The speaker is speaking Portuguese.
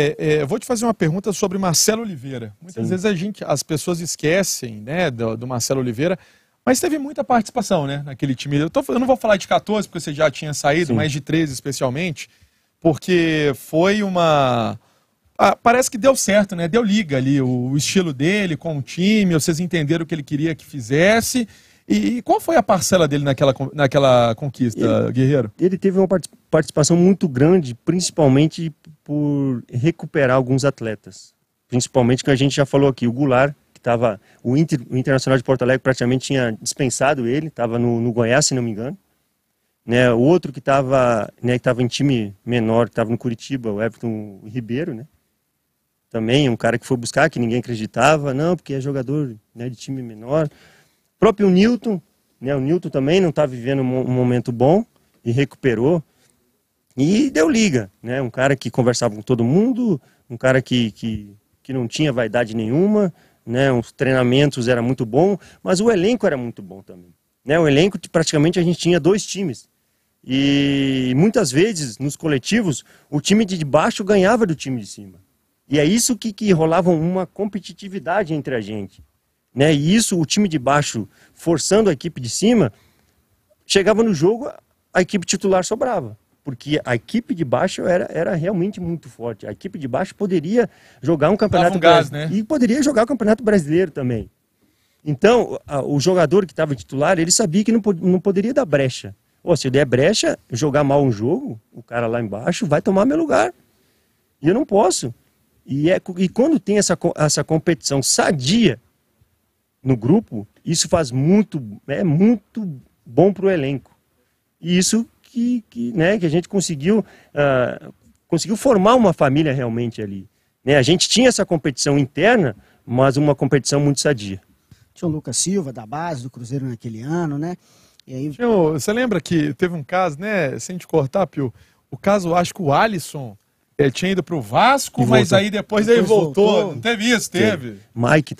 É, é, vou te fazer uma pergunta sobre Marcelo Oliveira. Muitas Sim. vezes a gente, as pessoas esquecem né, do, do, Marcelo Oliveira, mas teve muita participação né, naquele time. Eu, tô, eu não vou falar de 14, porque você já tinha saído, Sim. mas de 13 especialmente, porque foi uma. Ah, parece que deu certo, né? Deu liga ali o, o, estilo dele com o time, vocês entenderam o que ele queria que fizesse. E, e qual foi a parcela dele naquela, naquela conquista, ele, Guerreiro? Ele teve uma participação muito grande, principalmente por recuperar alguns atletas. Principalmente que a gente já falou aqui, o Goulart, que estava. O, Inter, o, Internacional de Porto Alegre praticamente tinha dispensado ele, estava no, no, Goiás, se não me engano. Né, o outro que estava né, em time menor, que estava no Curitiba, o Everton Ribeiro, né? Também um cara que foi buscar, que ninguém acreditava, não, porque é jogador né, de time menor. O próprio Newton, né, o Newton também não está vivendo um momento bom e recuperou. E deu liga, né? Um cara que conversava com todo mundo, um cara que, que, que não tinha vaidade nenhuma, né? Os treinamentos era muito bom, mas o elenco era muito bom também. Né? O elenco, praticamente, a gente tinha dois times. E muitas vezes, nos coletivos, o time de baixo ganhava do time de cima. E é isso que, que rolava uma competitividade entre a gente. Né? E isso, o time de baixo forçando a equipe de cima, chegava no jogo, a equipe titular sobrava porque a equipe de baixo era, era realmente muito forte. A equipe de baixo poderia jogar um campeonato um gás, né? e poderia jogar o campeonato brasileiro também. Então, a, o jogador que estava titular, ele sabia que não, não poderia dar brecha. Ou se eu der brecha, jogar mal um jogo, o cara lá embaixo vai tomar meu lugar. E eu não posso. E, é, e quando tem essa, essa competição sadia no grupo, isso faz muito, é muito bom para o elenco. E isso que, que, né, que a gente conseguiu, uh, conseguiu formar uma família realmente ali. Né? A gente tinha essa competição interna, mas uma competição muito sadia. Tinha o Lucas Silva, da base do Cruzeiro naquele ano, né? E aí... Tio, você lembra que teve um caso, né, sem te cortar, Pio, o caso, acho que o Alisson... Ele eh, tinha ido para o Vasco, mas aí depois, depois ele voltou. voltou. Não teve isso, teve. Mike